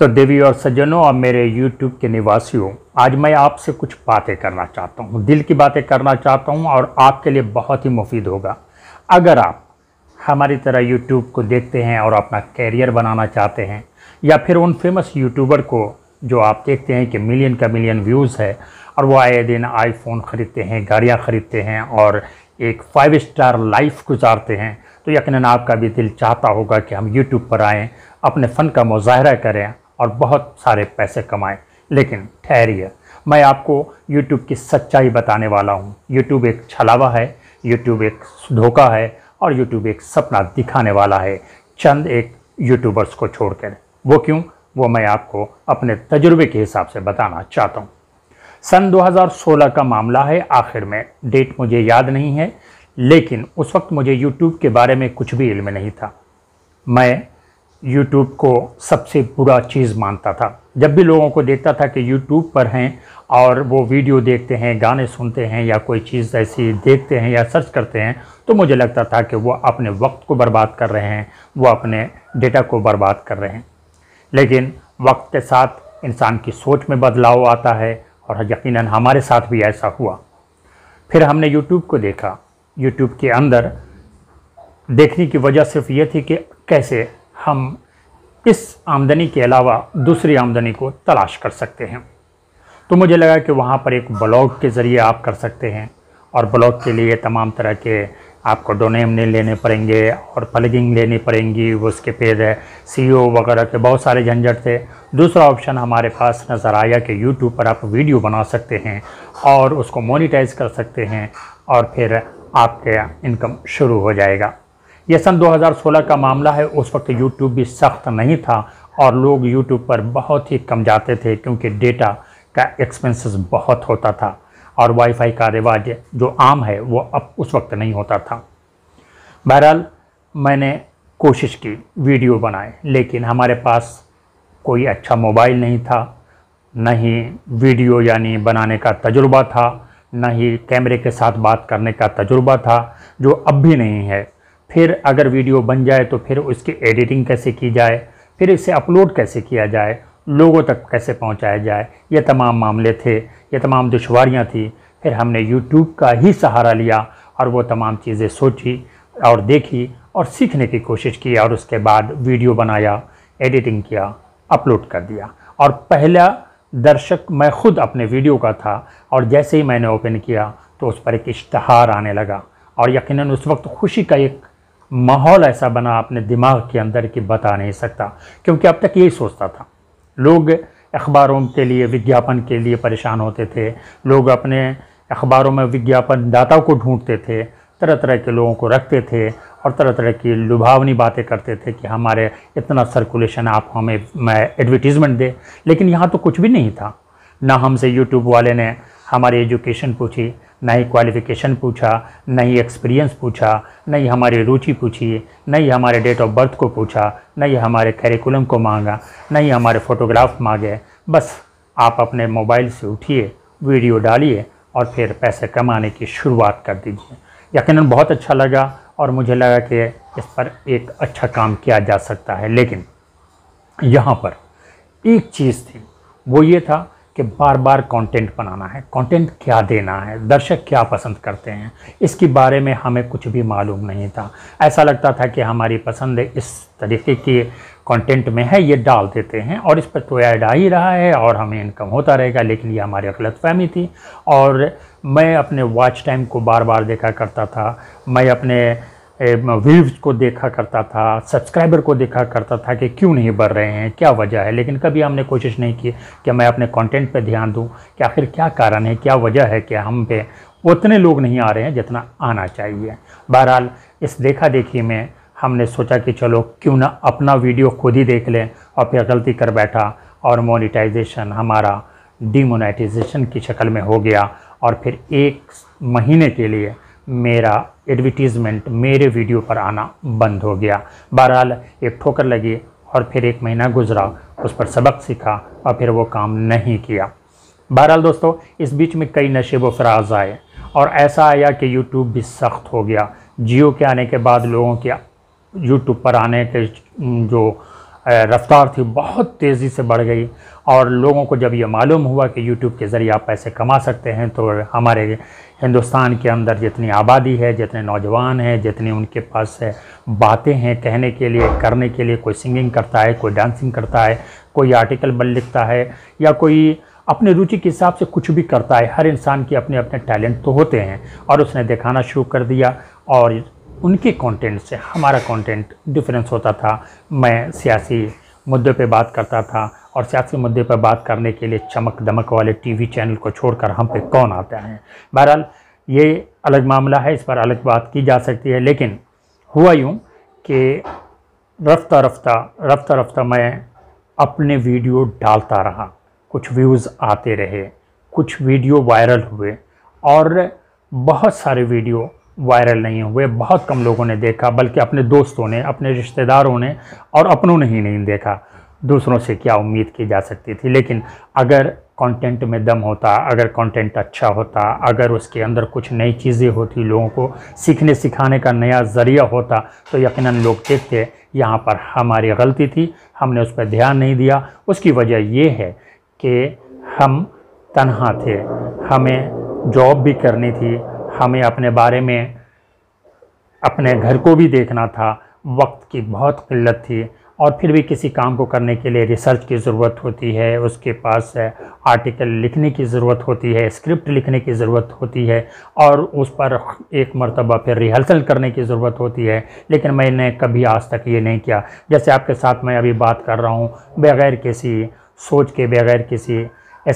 तो देवी और सज्जनों और मेरे यूट्यूब के निवासियों आज मैं आपसे कुछ बातें करना चाहता हूँ दिल की बातें करना चाहता हूँ और आपके लिए बहुत ही मुफीद होगा अगर आप हमारी तरह यूट्यूब को देखते हैं और अपना कैरियर बनाना चाहते हैं या फिर उन फेमस यूट्यूबर को जो आप देखते हैं कि मिलियन का मिलियन व्यूज़ है और वो आए दिन आईफोन ख़रीदते हैं गाड़ियाँ ख़रीदते हैं और एक फाइव स्टार लाइफ गुजारते हैं तो यकीन आपका भी दिल चाहता होगा कि हम यूट्यूब पर आएँ अपने फ़न का मुजाहरा करें और बहुत सारे पैसे कमाए लेकिन ठहरिए मैं आपको YouTube की सच्चाई बताने वाला हूँ YouTube एक छलावा है YouTube एक धोखा है और YouTube एक सपना दिखाने वाला है चंद एक यूट्यूबर्स को छोड़कर वो क्यों वो मैं आपको अपने तजुर्बे के हिसाब से बताना चाहता हूँ सन 2016 का मामला है आखिर में डेट मुझे याद नहीं है लेकिन उस वक्त मुझे यूट्यूब के बारे में कुछ भी इल्म नहीं था मैं यूट्यूब को सबसे बुरा चीज़ मानता था जब भी लोगों को देखता था कि यूट्यूब पर हैं और वो वीडियो देखते हैं गाने सुनते हैं या कोई चीज़ ऐसी देखते हैं या सर्च करते हैं तो मुझे लगता था कि वो अपने वक्त को बर्बाद कर रहे हैं वो अपने डेटा को बर्बाद कर रहे हैं लेकिन वक्त के साथ इंसान की सोच में बदलाव आता है और यकीन हमारे साथ भी ऐसा हुआ फिर हमने यूट्यूब को देखा यूट्यूब के अंदर देखने की वजह सिर्फ ये थी कि कैसे हम इस आमदनी के अलावा दूसरी आमदनी को तलाश कर सकते हैं तो मुझे लगा कि वहाँ पर एक ब्लॉग के ज़रिए आप कर सकते हैं और ब्लॉग के लिए तमाम तरह के आपको डोनेम नहीं लेने पड़ेंगे और प्लगिंग लेनी पड़ेंगी उसके पेज है सी e वगैरह के बहुत सारे झंझट थे दूसरा ऑप्शन हमारे पास नज़र आया कि यूट्यूब पर आप वीडियो बना सकते हैं और उसको मोनिटाइज कर सकते हैं और फिर आपके इनकम शुरू हो जाएगा यह सन 2016 का मामला है उस वक्त यूट्यूब भी सख्त नहीं था और लोग यूट्यूब पर बहुत ही कम जाते थे क्योंकि डेटा का एक्सपेंसेस बहुत होता था और वाईफाई का रिवाज जो आम है वो अब उस वक्त नहीं होता था बहरहाल मैंने कोशिश की वीडियो बनाए लेकिन हमारे पास कोई अच्छा मोबाइल नहीं था न ही वीडियो यानी बनाने का तजुर्बा था न ही कैमरे के साथ बात करने का तजुर्बा था जो अब भी नहीं है फिर अगर वीडियो बन जाए तो फिर उसकी एडिटिंग कैसे की जाए फिर इसे अपलोड कैसे किया जाए लोगों तक कैसे पहुंचाया जाए ये तमाम मामले थे ये तमाम दुशारियाँ थी फिर हमने यूट्यूब का ही सहारा लिया और वो तमाम चीज़ें सोची और देखी और सीखने की कोशिश की और उसके बाद वीडियो बनाया एडिटिंग किया अपलोड कर दिया और पहला दर्शक मैं खुद अपने वीडियो का था और जैसे ही मैंने ओपन किया तो उस पर एक इश्तहार आने लगा और यकीनन उस वक्त खुशी का एक माहौल ऐसा बना अपने दिमाग के अंदर कि बता नहीं सकता क्योंकि अब तक यही सोचता था लोग अखबारों के लिए विज्ञापन के लिए परेशान होते थे लोग अपने अखबारों में विज्ञापन दाता को ढूंढते थे तरह तरह के लोगों को रखते थे और तरह तरह की लुभावनी बातें करते थे कि हमारे इतना सर्कुलेशन आप हमें मैं एडवर्टीज़मेंट दे लेकिन यहाँ तो कुछ भी नहीं था ना हमसे यूट्यूब वाले ने हमारी एजुकेशन पूछी ना ही क्वालिफ़िकेशन पूछा ना ही एक्सपीरियंस पूछा ना ही हमारी रुचि पूछी ना ही हमारे डेट ऑफ बर्थ को पूछा ना ही हमारे करिकुलम को मांगा ना ही हमारे फ़ोटोग्राफ मांगे बस आप अपने मोबाइल से उठिए वीडियो डालिए और फिर पैसे कमाने की शुरुआत कर दीजिए यकीन बहुत अच्छा लगा और मुझे लगा कि इस पर एक अच्छा काम किया जा सकता है लेकिन यहाँ पर एक चीज़ थी वो ये था कि बार बार कंटेंट बनाना है कंटेंट क्या देना है दर्शक क्या पसंद करते हैं इसके बारे में हमें कुछ भी मालूम नहीं था ऐसा लगता था कि हमारी पसंद इस तरीके की कंटेंट में है ये डाल देते हैं और इस पर तो ऐड आ ही रहा है और हमें इनकम होता रहेगा लेकिन ये हमारी ग़लत फहमी थी और मैं अपने वॉच टाइम को बार बार देखा करता था मैं अपने व्यूज को देखा करता था सब्सक्राइबर को देखा करता था कि क्यों नहीं बढ़ रहे हैं क्या वजह है लेकिन कभी हमने कोशिश नहीं की कि मैं अपने कंटेंट पर ध्यान दूं कि आखिर क्या कारण है क्या वजह है कि हम पे उतने लोग नहीं आ रहे हैं जितना आना चाहिए बहरहाल इस देखा देखी में हमने सोचा कि चलो क्यों ना अपना वीडियो खुद ही देख लें और फिर गलती कर बैठा और मोनिटाइजेशन हमारा डीमोनाइटाइजेशन की शक्ल में हो गया और फिर एक महीने के लिए मेरा एडवर्टीज़मेंट मेरे वीडियो पर आना बंद हो गया बहरहाल एक ठोकर लगी और फिर एक महीना गुजरा उस पर सबक सीखा और फिर वो काम नहीं किया बहरहाल दोस्तों इस बीच में कई नशे व फराज आए और ऐसा आया कि यूट्यूब भी सख्त हो गया जियो के आने के बाद लोगों के यूट्यूब पर आने के जो रफ्तार थी बहुत तेज़ी से बढ़ गई और लोगों को जब ये मालूम हुआ कि यूट्यूब के ज़रिए आप पैसे कमा सकते हैं तो हमारे हिंदुस्तान के अंदर जितनी आबादी है जितने नौजवान हैं जितनी उनके पास बातें हैं कहने के लिए करने के लिए कोई सिंगिंग करता है कोई डांसिंग करता है कोई आर्टिकल बल लिखता है या कोई अपने रुचि के हिसाब से कुछ भी करता है हर इंसान के अपने अपने टैलेंट तो होते हैं और उसने दिखाना शुरू कर दिया और उनके कंटेंट से हमारा कंटेंट डिफरेंस होता था मैं सियासी मुद्दे पे बात करता था और सियासी मुद्दे पर बात करने के लिए चमक दमक वाले टीवी चैनल को छोड़कर हम पे कौन आता है बहरहाल ये अलग मामला है इस पर अलग बात की जा सकती है लेकिन हुआ यूँ कि रफ्ता रफ्ता रफ्ता रफ्ता मैं अपने वीडियो डालता रहा कुछ व्यूज़ आते रहे कुछ वीडियो वायरल हुए और बहुत सारे वीडियो वायरल नहीं हुए बहुत कम लोगों ने देखा बल्कि अपने दोस्तों ने अपने रिश्तेदारों ने और अपनों ने ही नहीं देखा दूसरों से क्या उम्मीद की जा सकती थी लेकिन अगर कंटेंट में दम होता अगर कंटेंट अच्छा होता अगर उसके अंदर कुछ नई चीज़ें होती लोगों को सीखने सिखाने का नया ज़रिया होता तो यकीन लोग देखते यहाँ पर हमारी गलती थी हमने उस पर ध्यान नहीं दिया उसकी वजह ये है कि हम तनहा थे हमें जॉब भी करनी थी हमें अपने बारे में अपने घर को भी देखना था वक्त की बहुत किल्लत थी और फिर भी किसी काम को करने के लिए रिसर्च की ज़रूरत होती है उसके पास आर्टिकल लिखने की ज़रूरत होती है स्क्रिप्ट लिखने की ज़रूरत होती है और उस पर एक मरतबा फिर रिहर्सल करने की ज़रूरत होती है लेकिन मैंने कभी आज तक ये नहीं किया जैसे आपके साथ मैं अभी बात कर रहा हूँ बगैर किसी सोच के बगैर किसी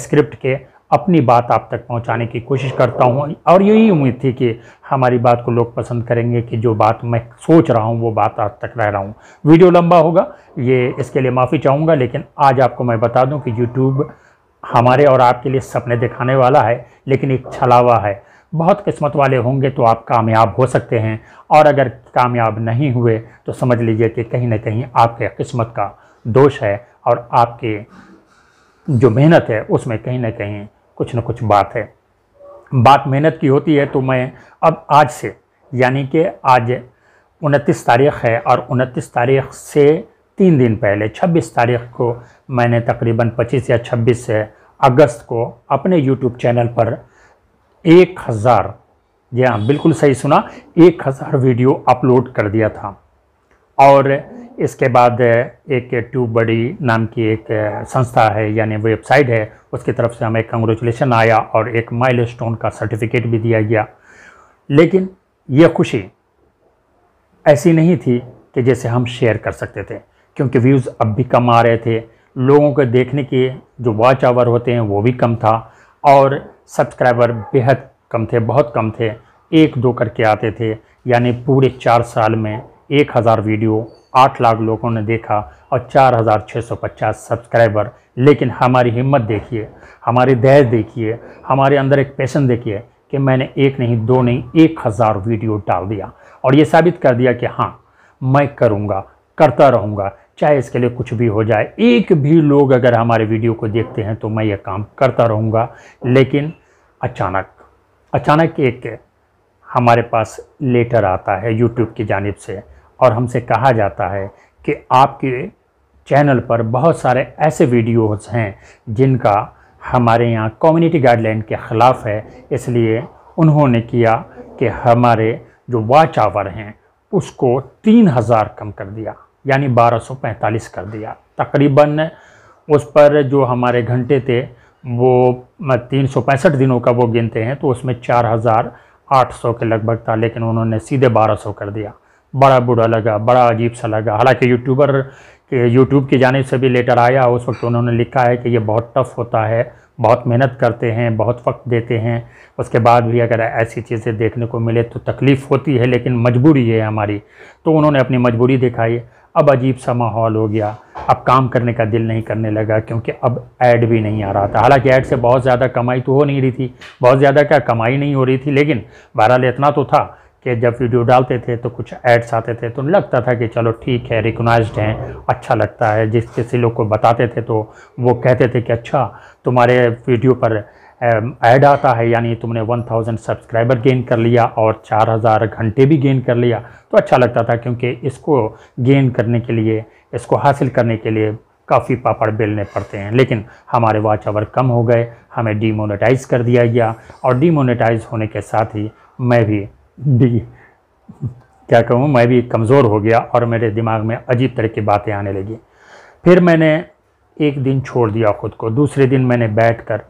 स्क्रिप्ट के अपनी बात आप तक पहुंचाने की कोशिश करता हूं और यही उम्मीद थी कि हमारी बात को लोग पसंद करेंगे कि जो बात मैं सोच रहा हूं वो बात आज तक रह रहा हूं वीडियो लंबा होगा ये इसके लिए माफ़ी चाहूँगा लेकिन आज आपको मैं बता दूँ कि यूट्यूब हमारे और आपके लिए सपने दिखाने वाला है लेकिन एक छलावा है बहुत किस्मत वाले होंगे तो आप कामयाब हो सकते हैं और अगर कामयाब नहीं हुए तो समझ लीजिए कि कहीं ना कहीं आपके किस्मत का दोष है और आपके जो मेहनत है उसमें कहीं ना कहीं कुछ ना कुछ बात है बात मेहनत की होती है तो मैं अब आज से यानी कि आज उनतीस तारीख है और उनतीस तारीख से तीन दिन पहले 26 तारीख को मैंने तकरीबन 25 या 26 अगस्त को अपने यूट्यूब चैनल पर एक हज़ार जी हाँ बिल्कुल सही सुना एक हज़ार वीडियो अपलोड कर दिया था और इसके बाद एक ट्यूब बड़ी नाम की एक संस्था है यानी वेबसाइट है उसकी तरफ से हमें कंग्रेचुलेसन आया और एक माइल का सर्टिफिकेट भी दिया गया लेकिन ये खुशी ऐसी नहीं थी कि जैसे हम शेयर कर सकते थे क्योंकि व्यूज़ अब भी कम आ रहे थे लोगों को देखने के जो वॉच आवर होते हैं वो भी कम था और सब्सक्राइबर बेहद कम थे बहुत कम थे एक दो करके आते थे यानी पूरे चार साल में एक हज़ार वीडियो आठ लाख लोगों ने देखा और चार हज़ार छः सौ पचास सब्सक्राइबर लेकिन हमारी हिम्मत देखिए हमारी दहेज देखिए हमारे अंदर एक पैशन देखिए कि मैंने एक नहीं दो नहीं एक हज़ार वीडियो डाल दिया और ये साबित कर दिया कि हाँ मैं करूँगा करता रहूँगा चाहे इसके लिए कुछ भी हो जाए एक भी लोग अगर हमारे वीडियो को देखते हैं तो मैं ये काम करता रहूँगा लेकिन अचानक अचानक एक हमारे पास लेटर आता है यूट्यूब की जानब से और हमसे कहा जाता है कि आपके चैनल पर बहुत सारे ऐसे वीडियोस हैं जिनका हमारे यहाँ कम्युनिटी गाइडलाइन के ख़िलाफ़ है इसलिए उन्होंने किया कि हमारे जो वाच आवर हैं उसको तीन हज़ार कम कर दिया यानी बारह सौ पैंतालीस कर दिया तकरीबन उस पर जो हमारे घंटे थे वो तीन सौ पैंसठ दिनों का वो गिनते हैं तो उसमें चार हज़ार आठ सौ के लगभग था लेकिन उन्होंने सीधे बारह सौ कर दिया बड़ा बुरा लगा बड़ा अजीब सा लगा हालांकि यूट्यूबर यूट्यूब की जानब से भी लेटर आया उस वक्त उन्होंने लिखा है कि ये बहुत टफ़ होता है बहुत मेहनत करते हैं बहुत वक्त देते हैं उसके बाद भी अगर ऐसी चीज़ें देखने को मिले तो तकलीफ़ होती है लेकिन मजबूरी है हमारी तो उन्होंने अपनी मजबूरी दिखाई अब अजीब सा माहौल हो गया अब काम करने का दिल नहीं करने लगा क्योंकि अब ऐड भी नहीं आ रहा था हालांकि ऐड से बहुत ज़्यादा कमाई तो हो नहीं रही थी बहुत ज़्यादा क्या कमाई नहीं हो रही थी लेकिन बहरहाल इतना तो था कि जब वीडियो डालते थे तो कुछ एड्स आते थे तो लगता था कि चलो ठीक है रिकोनाइज हैं अच्छा लगता है जिस किसी लोग को बताते थे तो वो कहते थे कि अच्छा तुम्हारे वीडियो पर ऐड आता है यानी तुमने 1000 सब्सक्राइबर गेन कर लिया और 4000 घंटे भी गेन कर लिया तो अच्छा लगता था क्योंकि इसको गेन करने के लिए इसको हासिल करने के लिए काफ़ी पापड़ बेलने पड़ते हैं लेकिन हमारे वॉच आवर कम हो गए हमें डीमोनेटाइज कर दिया गया और डीमोनेटाइज होने के साथ ही मैं भी डी क्या कहूँ मैं भी कमज़ोर हो गया और मेरे दिमाग में अजीब तरह की बातें आने लगी फिर मैंने एक दिन छोड़ दिया ख़ुद को दूसरे दिन मैंने बैठकर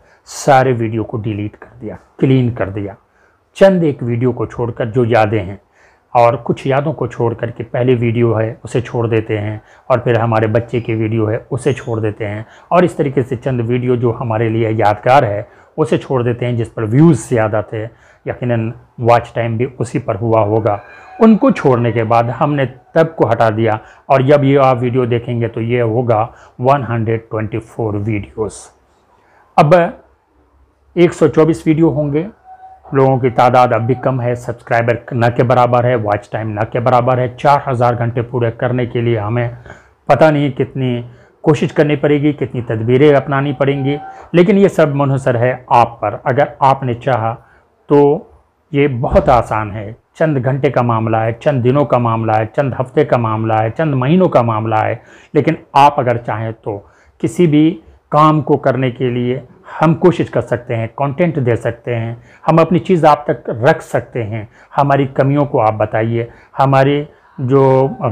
सारे वीडियो को डिलीट कर दिया क्लीन कर दिया चंद एक वीडियो को छोड़कर जो यादें हैं और कुछ यादों को छोड़ कर के पहले वीडियो है उसे छोड़ देते हैं और फिर हमारे बच्चे की वीडियो है उसे छोड़ देते हैं और इस तरीके से चंद वीडियो जो हमारे लिए यादगार है उसे छोड़ देते हैं जिस पर व्यूज़ ज़्यादा थे यकीनन वॉच टाइम भी उसी पर हुआ होगा उनको छोड़ने के बाद हमने तब को हटा दिया और जब ये आप वीडियो देखेंगे तो ये होगा 124 वीडियोस अब 124 वीडियो होंगे लोगों की तादाद अब भी कम है सब्सक्राइबर न के बराबर है वॉच टाइम न के बराबर है चार हज़ार घंटे पूरे करने के लिए हमें पता नहीं कितनी कोशिश करनी पड़ेगी कितनी तदबीरें अपनानी पड़ेंगी लेकिन ये सब मुनहसर है आप पर अगर आपने चाहा तो ये बहुत आसान है चंद घंटे का मामला है चंद दिनों का मामला है चंद हफ्ते का मामला है चंद महीनों का मामला है लेकिन आप अगर चाहें तो किसी भी काम को करने के लिए हम कोशिश कर सकते हैं कंटेंट दे सकते हैं हम अपनी चीज़ आप तक रख सकते हैं हमारी कमियों को आप बताइए हमारी जो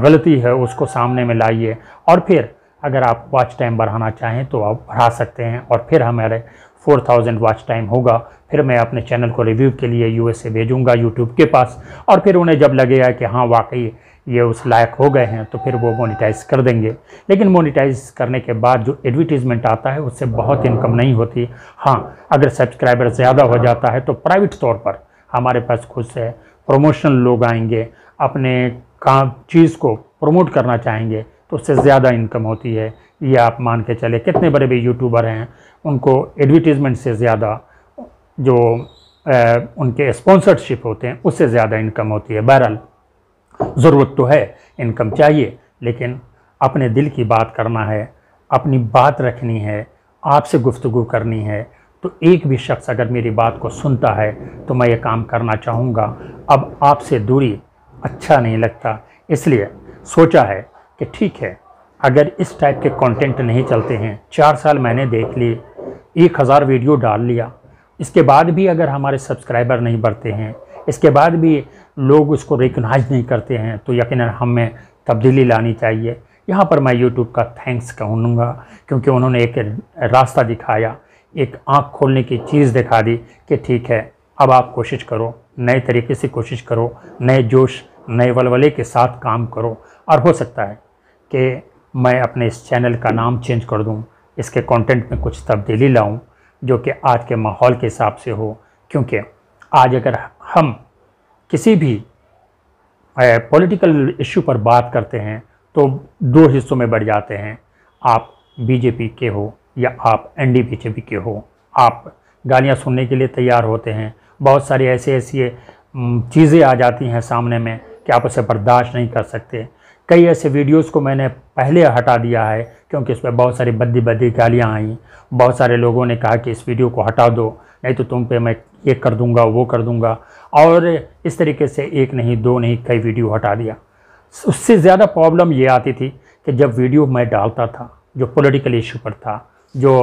गलती है उसको सामने में लाइए और फिर अगर आप वॉच टाइम बढ़ाना चाहें तो आप बढ़ा सकते हैं और फिर हमारे फोर थाउजेंड वाच टाइम होगा फिर मैं अपने चैनल को रिव्यू के लिए यूएसए भेजूंगा यूट्यूब के पास और फिर उन्हें जब लगेगा कि हाँ वाकई ये उस लायक हो गए हैं तो फिर वो मोनिटाइज कर देंगे लेकिन मोनिटाइज करने के बाद जो एडवर्टीज़मेंट आता है उससे बहुत इनकम नहीं होती हाँ अगर सब्सक्राइबर ज़्यादा हो जाता है तो प्राइवेट तौर पर हमारे पास खुद से प्रमोशनल लोग आएंगे अपने काम चीज़ को प्रमोट करना चाहेंगे तो उससे ज़्यादा इनकम होती है ये आप मान के चले कितने बड़े भी यूट्यूबर हैं उनको एडवर्टीज़मेंट से ज़्यादा जो आ, उनके स्पॉन्सरशिप होते हैं उससे ज़्यादा इनकम होती है बहरहाल ज़रूरत तो है इनकम चाहिए लेकिन अपने दिल की बात करना है अपनी बात रखनी है आपसे गुफ्तु करनी है तो एक भी शख्स अगर मेरी बात को सुनता है तो मैं ये काम करना चाहूँगा अब आपसे दूरी अच्छा नहीं लगता इसलिए सोचा है कि ठीक है अगर इस टाइप के कंटेंट नहीं चलते हैं चार साल मैंने देख लिए एक हज़ार वीडियो डाल लिया इसके बाद भी अगर हमारे सब्सक्राइबर नहीं बढ़ते हैं इसके बाद भी लोग उसको रिकनाइज नहीं करते हैं तो यकीन हमें तब्दीली लानी चाहिए यहाँ पर मैं यूट्यूब का थैंक्स कहूँगा क्योंकि उन्होंने एक रास्ता दिखाया एक आँख खोलने की चीज़ दिखा दी कि ठीक है अब आप कोशिश करो नए तरीके से कोशिश करो नए जोश नए वलवले के साथ काम करो और हो सकता है कि मैं अपने इस चैनल का नाम चेंज कर दूँ इसके कंटेंट में कुछ तब्दीली लाऊं जो कि आज के माहौल के हिसाब से हो क्योंकि आज अगर हम किसी भी पॉलिटिकल इशू पर बात करते हैं तो दो हिस्सों में बढ़ जाते हैं आप बीजेपी के हो या आप एन डी बीजेपी के हो आप गालियाँ सुनने के लिए तैयार होते हैं बहुत सारी ऐसी ऐसी चीज़ें आ जाती हैं सामने में कि आप उसे बर्दाश्त नहीं कर सकते कई ऐसे वीडियोस को मैंने पहले हटा दिया है क्योंकि उसमें बहुत सारी बद्दी बद्दी गालियाँ आई बहुत सारे लोगों ने कहा कि इस वीडियो को हटा दो नहीं तो तुम पे मैं ये कर दूंगा वो कर दूंगा और इस तरीके से एक नहीं दो नहीं कई वीडियो हटा दिया उससे ज़्यादा प्रॉब्लम ये आती थी कि जब वीडियो मैं डालता था जो पोलिटिकल इशू पर था जो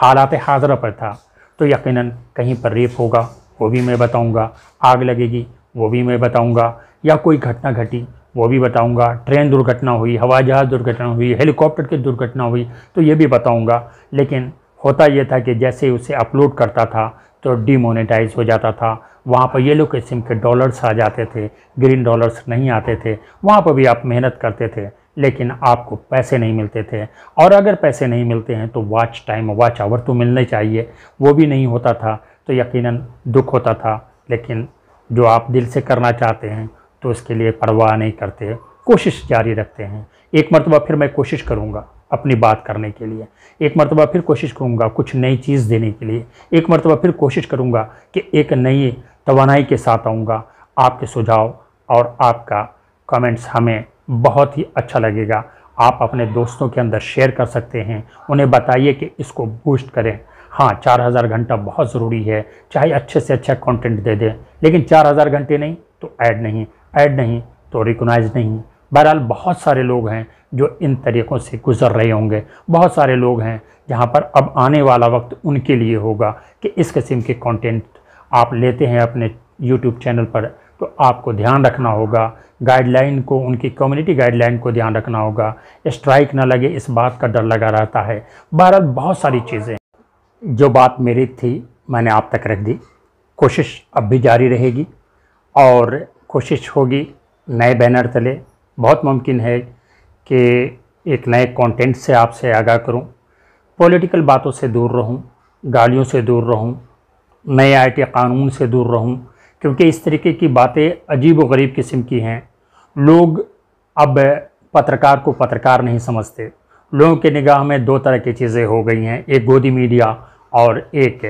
हालात हाजरा पर था तो यकीन कहीं पर रेप होगा वो भी मैं बताऊँगा आग लगेगी वो भी मैं बताऊँगा या कोई घटना घटी वो भी बताऊंगा ट्रेन दुर्घटना हुई हवाई जहाज़ दुर्घटना हुई हेलीकॉप्टर की दुर्घटना हुई तो ये भी बताऊंगा लेकिन होता ये था कि जैसे उसे अपलोड करता था तो डीमोनेटाइज हो जाता था वहाँ पर येलो किस्म के डॉलर्स आ जाते थे ग्रीन डॉलर्स नहीं आते थे वहाँ पर भी आप मेहनत करते थे लेकिन आपको पैसे नहीं मिलते थे और अगर पैसे नहीं मिलते हैं तो वॉच टाइम वॉच आवर तो मिलने चाहिए वो भी नहीं होता था तो यकीनन दुख होता था लेकिन जो आप दिल से करना चाहते हैं तो इसके लिए परवाह नहीं करते कोशिश जारी रखते हैं एक मरतबा फिर मैं कोशिश करूँगा अपनी बात करने के लिए एक मरतबा फिर कोशिश करूँगा कुछ नई चीज़ देने के लिए एक मरतबा फिर कोशिश करूँगा कि एक नई तोानाई के साथ आऊँगा आपके सुझाव और आपका कमेंट्स हमें बहुत ही अच्छा लगेगा आप अपने दोस्तों के अंदर शेयर कर सकते हैं उन्हें बताइए कि इसको बूस्ट करें हाँ चार हज़ार घंटा बहुत ज़रूरी है चाहे अच्छे से अच्छा कंटेंट दे दें लेकिन चार हज़ार घंटे नहीं तो ऐड नहीं ऐड नहीं तो रिकोनाइज नहीं बहरहाल बहुत सारे लोग हैं जो इन तरीक़ों से गुज़र रहे होंगे बहुत सारे लोग हैं जहाँ पर अब आने वाला वक्त उनके लिए होगा कि इस किस्म के कंटेंट आप लेते हैं अपने यूट्यूब चैनल पर तो आपको ध्यान रखना होगा गाइडलाइन को उनकी कम्युनिटी गाइडलाइन को ध्यान रखना होगा स्ट्राइक ना लगे इस बात का डर लगा रहता है बहरहाल बहुत सारी चीज़ें जो बात मेरी थी मैंने आप तक रख दी कोशिश अब भी जारी रहेगी और कोशिश होगी नए बैनर तले बहुत मुमकिन है कि एक नए कंटेंट से आपसे आगाह करूं, पॉलिटिकल बातों से दूर रहूं, गालियों से दूर रहूं, नए आई कानून से दूर रहूं, क्योंकि इस तरीके की बातें अजीब व गरीब किस्म की हैं लोग अब पत्रकार को पत्रकार नहीं समझते लोगों के निगाह में दो तरह की चीज़ें हो गई हैं एक गोदी मीडिया और एक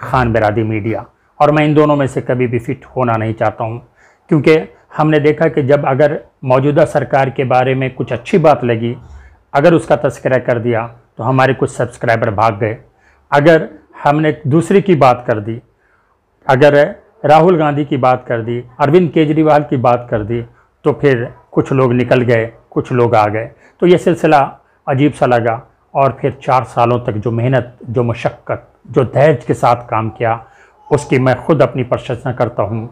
खान बरादी मीडिया और मैं इन दोनों में से कभी भी फिट होना नहीं चाहता हूँ क्योंकि हमने देखा कि जब अगर मौजूदा सरकार के बारे में कुछ अच्छी बात लगी अगर उसका तस्करा कर दिया तो हमारे कुछ सब्सक्राइबर भाग गए अगर हमने दूसरे की बात कर दी अगर राहुल गांधी की बात कर दी अरविंद केजरीवाल की बात कर दी तो फिर कुछ लोग निकल गए कुछ लोग आ गए तो ये सिलसिला अजीब सा लगा और फिर चार सालों तक जो मेहनत जो मशक्क़त जो दहेज के साथ काम किया उसकी मैं खुद अपनी प्रशंसा करता हूँ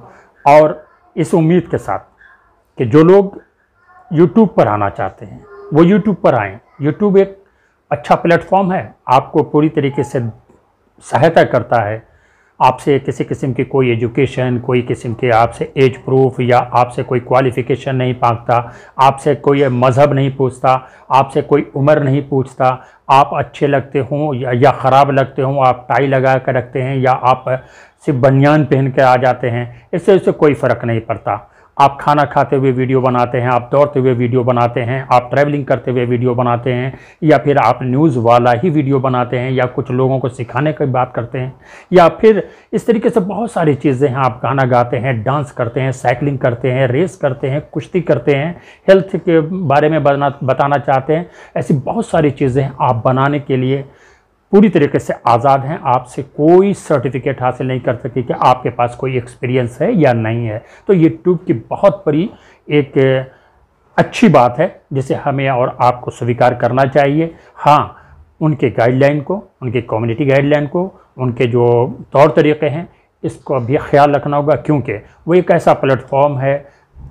और इस उम्मीद के साथ कि जो लोग यूट्यूब पर आना चाहते हैं वो यूट्यूब पर आएँ यूट्यूब एक अच्छा प्लेटफॉर्म है आपको पूरी तरीके से सहायता करता है आपसे किसी किस्म की कोई एजुकेशन कोई किस्म के आपसे एज प्रूफ या आपसे कोई क्वालिफ़िकेशन नहीं मांगता आपसे कोई मज़हब नहीं पूछता आपसे कोई उम्र नहीं पूछता आप अच्छे लगते हों या, या ख़राब लगते हों आप टाई लगा कर रखते हैं या आप सिर्फ बनियान पहन कर आ जाते हैं इससे उससे कोई फ़र्क नहीं पड़ता आप खाना खाते हुए वीडियो बनाते हैं आप दौड़ते हुए वीडियो बनाते हैं आप ट्रैवलिंग करते हुए वीडियो बनाते हैं या फिर आप न्यूज़ वाला ही वीडियो बनाते हैं या कुछ लोगों को सिखाने की बात करते हैं या फिर इस तरीके से बहुत सारी चीज़ें हैं आप गाना गाते हैं डांस करते हैं साइकिलिंग करते हैं रेस करते हैं कुश्ती करते हैं हेल्थ के बारे में बताना चाहते हैं ऐसी बहुत सारी चीज़ें हैं आप बनाने के लिए पूरी तरीके से आज़ाद हैं आपसे कोई सर्टिफिकेट हासिल नहीं कर सके कि आपके पास कोई एक्सपीरियंस है या नहीं है तो ये ट्यूब की बहुत बड़ी एक अच्छी बात है जिसे हमें और आपको स्वीकार करना चाहिए हाँ उनके गाइडलाइन को उनके कम्युनिटी गाइडलाइन को उनके जो तौर तरीक़े हैं इसको भी ख्याल रखना होगा क्योंकि वो एक ऐसा प्लेटफॉर्म है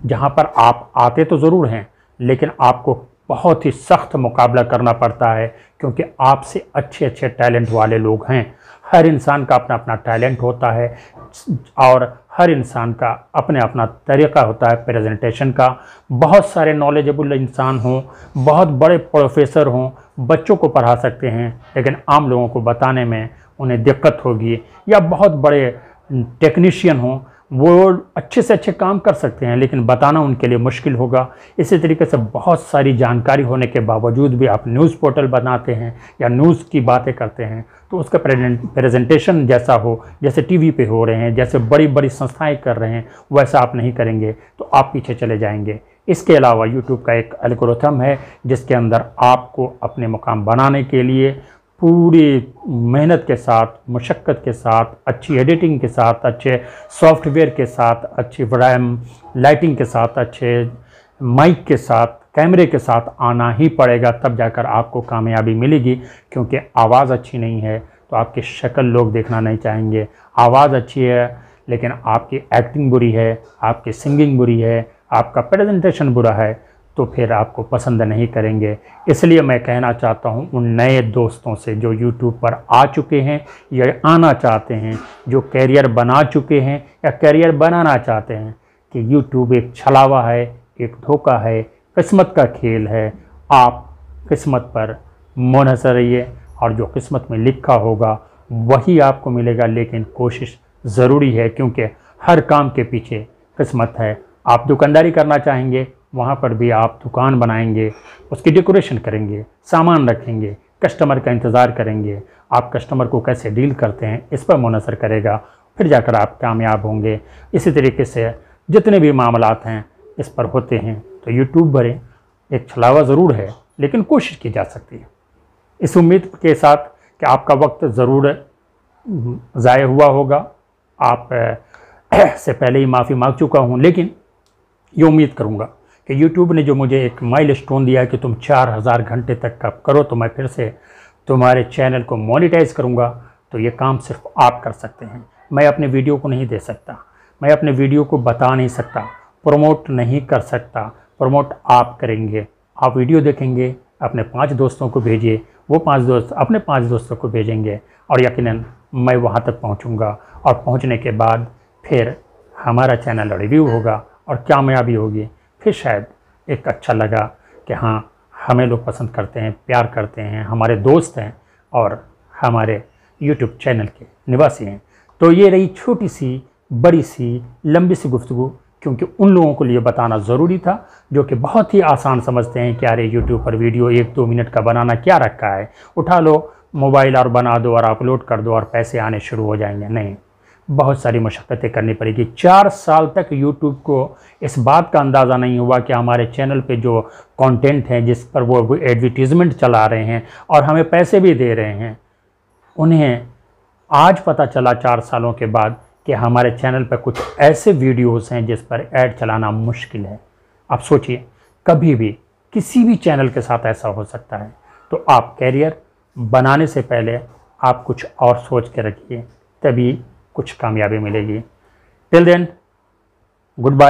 जहाँ पर आप आते तो ज़रूर हैं लेकिन आपको बहुत ही सख्त मुकाबला करना पड़ता है क्योंकि आपसे अच्छे अच्छे टैलेंट वाले लोग हैं हर इंसान का अपना अपना टैलेंट होता है और हर इंसान का अपने अपना तरीका होता है प्रेजेंटेशन का बहुत सारे नॉलेजेबल इंसान हों बहुत बड़े प्रोफेसर हों बच्चों को पढ़ा सकते हैं लेकिन आम लोगों को बताने में उन्हें दिक्कत होगी या बहुत बड़े टेक्नीशियन हों वो अच्छे से अच्छे काम कर सकते हैं लेकिन बताना उनके लिए मुश्किल होगा इसी तरीके से बहुत सारी जानकारी होने के बावजूद भी आप न्यूज़ पोर्टल बनाते हैं या न्यूज़ की बातें करते हैं तो उसका प्रेजेंटेशन जैसा हो जैसे टीवी पे हो रहे हैं जैसे बड़ी बड़ी संस्थाएं कर रहे हैं वैसा आप नहीं करेंगे तो आप पीछे चले जाएँगे इसके अलावा यूट्यूब का एक अलग है जिसके अंदर आपको अपने मुकाम बनाने के लिए पूरी मेहनत के साथ मशक्क़त के साथ अच्छी एडिटिंग के साथ अच्छे सॉफ्टवेयर के साथ अच्छी वैम लाइटिंग के साथ अच्छे माइक के साथ कैमरे के साथ आना ही पड़ेगा तब जाकर आपको कामयाबी मिलेगी क्योंकि आवाज़ अच्छी नहीं है तो आपकी शक्ल लोग देखना नहीं चाहेंगे आवाज़ अच्छी है लेकिन आपकी एक्टिंग बुरी है आपकी सिंगिंग बुरी है आपका प्रेजेंटेशन बुरा है तो फिर आपको पसंद नहीं करेंगे इसलिए मैं कहना चाहता हूं उन नए दोस्तों से जो YouTube पर आ चुके हैं या आना चाहते हैं जो कैरियर बना चुके हैं या कैरियर बनाना चाहते हैं कि YouTube एक छलावा है एक धोखा है किस्मत का खेल है आप किस्मत पर मुनसर रहिए और जो किस्मत में लिखा होगा वही आपको मिलेगा लेकिन कोशिश ज़रूरी है क्योंकि हर काम के पीछे किस्मत है आप दुकानदारी करना चाहेंगे वहाँ पर भी आप दुकान बनाएंगे उसकी डेकोरेशन करेंगे सामान रखेंगे कस्टमर का इंतज़ार करेंगे आप कस्टमर को कैसे डील करते हैं इस पर मुनसर करेगा फिर जाकर आप कामयाब होंगे इसी तरीके से जितने भी मामलात हैं इस पर होते हैं तो यूट्यूब भरें एक छलावा ज़रूर है लेकिन कोशिश की जा सकती है इस उम्मीद के साथ कि आपका वक्त ज़रूर ज़ाय हुआ होगा आप से पहले ही माफ़ी मांग चुका हूँ लेकिन ये उम्मीद करूँगा कि यूट्यूब ने जो मुझे एक माइल स्टोन दिया है कि तुम चार हज़ार घंटे तक का करो तो मैं फिर से तुम्हारे चैनल को मोनिटाइज करूँगा तो ये काम सिर्फ आप कर सकते हैं मैं अपने वीडियो को नहीं दे सकता मैं अपने वीडियो को बता नहीं सकता प्रमोट नहीं कर सकता प्रमोट आप करेंगे आप वीडियो देखेंगे अपने पांच दोस्तों को भेजिए वो पांच दोस्त अपने पांच दोस्तों को भेजेंगे और यकीनन मैं वहाँ तक पहुँचूँगा और पहुँचने के बाद फिर हमारा चैनल रिव्यू होगा और कामयाबी होगी फिर शायद एक अच्छा लगा कि हाँ हमें लोग पसंद करते हैं प्यार करते हैं हमारे दोस्त हैं और हमारे यूट्यूब चैनल के निवासी हैं तो ये रही छोटी सी बड़ी सी लंबी सी गुफ्तु क्योंकि उन लोगों को लिए बताना ज़रूरी था जो कि बहुत ही आसान समझते हैं कि अरे यूट्यूब पर वीडियो एक दो मिनट का बनाना क्या रखा है उठा लो मोबाइल और बना दो और अपलोड कर दो और पैसे आने शुरू हो जाएंगे नहीं बहुत सारी मशक्क़तें करनी पड़ेगी चार साल तक यूट्यूब को इस बात का अंदाज़ा नहीं हुआ कि हमारे चैनल पे जो कंटेंट हैं जिस पर वो एडवर्टीज़मेंट चला रहे हैं और हमें पैसे भी दे रहे हैं उन्हें आज पता चला चार सालों के बाद कि हमारे चैनल पर कुछ ऐसे वीडियोस हैं जिस पर ऐड चलाना मुश्किल है आप सोचिए कभी भी किसी भी चैनल के साथ ऐसा हो सकता है तो आप कैरियर बनाने से पहले आप कुछ और सोच के रखिए तभी कुछ कामयाबी मिलेगी टिल देन गुड बाय